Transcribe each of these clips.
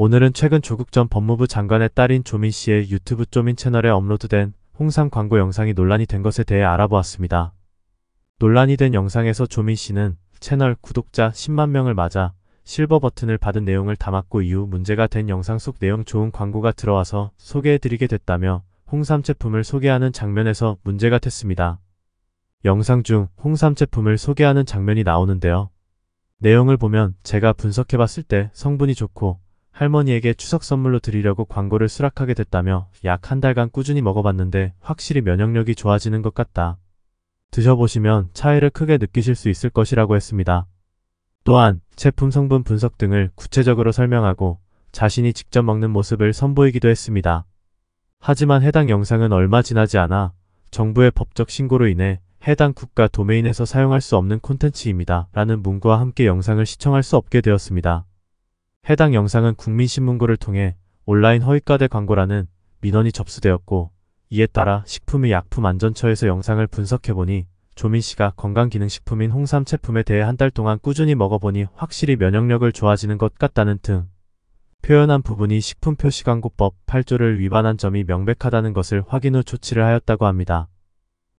오늘은 최근 조국 전 법무부 장관의 딸인 조민 씨의 유튜브 조민 채널에 업로드된 홍삼 광고 영상이 논란이 된 것에 대해 알아보았습니다. 논란이 된 영상에서 조민 씨는 채널 구독자 10만 명을 맞아 실버 버튼을 받은 내용을 담았고 이후 문제가 된 영상 속 내용 좋은 광고가 들어와서 소개해드리게 됐다며 홍삼 제품을 소개하는 장면에서 문제가 됐습니다. 영상 중 홍삼 제품을 소개하는 장면이 나오는데요. 내용을 보면 제가 분석해봤을 때 성분이 좋고 할머니에게 추석 선물로 드리려고 광고를 수락하게 됐다며 약 한 달간 꾸준히 먹어봤는데 확실히 면역력이 좋아지는 것 같다. 드셔보시면 차이를 크게 느끼실 수 있을 것이라고 했습니다. 또한 제품 성분 분석 등을 구체적으로 설명하고 자신이 직접 먹는 모습을 선보이기도 했습니다. 하지만 해당 영상은 얼마 지나지 않아 정부의 법적 신고로 인해 해당 국가 도메인에서 사용할 수 없는 콘텐츠입니다. 라는 문구와 함께 영상을 시청할 수 없게 되었습니다. 해당 영상은 국민신문고를 통해 온라인 허위과대 광고라는 민원이 접수되었고 이에 따라 식품의 약품안전처에서 영상을 분석해보니 조민씨가 건강기능식품인 홍삼 제품에 대해 한 달 동안 꾸준히 먹어보니 확실히 면역력을 좋아지는 것 같다는 등 표현한 부분이 식품 표시 광고법 8조를 위반한 점이 명백하다는 것을 확인 후 조치를 하였다고 합니다.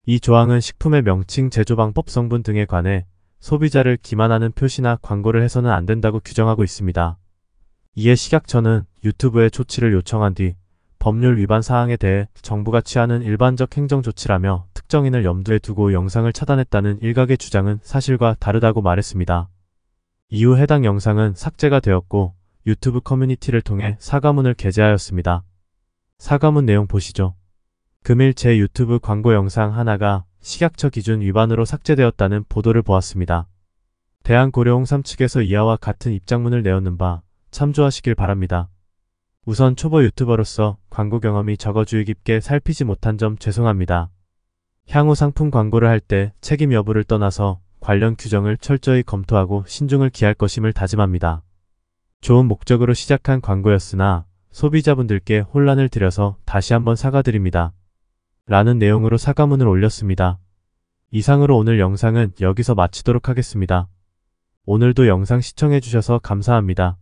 이 조항은 식품의 명칭, 제조 방법, 성분 등에 관해 소비자를 기만하는 표시나 광고를 해서는 안 된다고 규정하고 있습니다. 이에 식약처는 유튜브에 조치를 요청한 뒤 법률 위반 사항에 대해 정부가 취하는 일반적 행정조치라며 특정인을 염두에 두고 영상을 차단했다는 일각의 주장은 사실과 다르다고 말했습니다. 이후 해당 영상은 삭제가 되었고 유튜브 커뮤니티를 통해 사과문을 게재하였습니다. 사과문 내용 보시죠. 금일 제 유튜브 광고 영상 하나가 식약처 기준 위반으로 삭제되었다는 보도를 보았습니다. 대한고려홍삼 측에서 이하와 같은 입장문을 내었는 바 참조하시길 바랍니다. 우선 초보 유튜버로서 광고 경험이 적어 주의 깊게 살피지 못한 점 죄송합니다. 향후 상품 광고를 할 때 책임 여부를 떠나서 관련 규정을 철저히 검토하고 신중을 기할 것임을 다짐합니다. 좋은 목적으로 시작한 광고였으나 소비자분들께 혼란을 드려서 다시 한번 사과드립니다. 라는 내용으로 사과문을 올렸습니다. 이상으로 오늘 영상은 여기서 마치도록 하겠습니다. 오늘도 영상 시청해주셔서 감사합니다.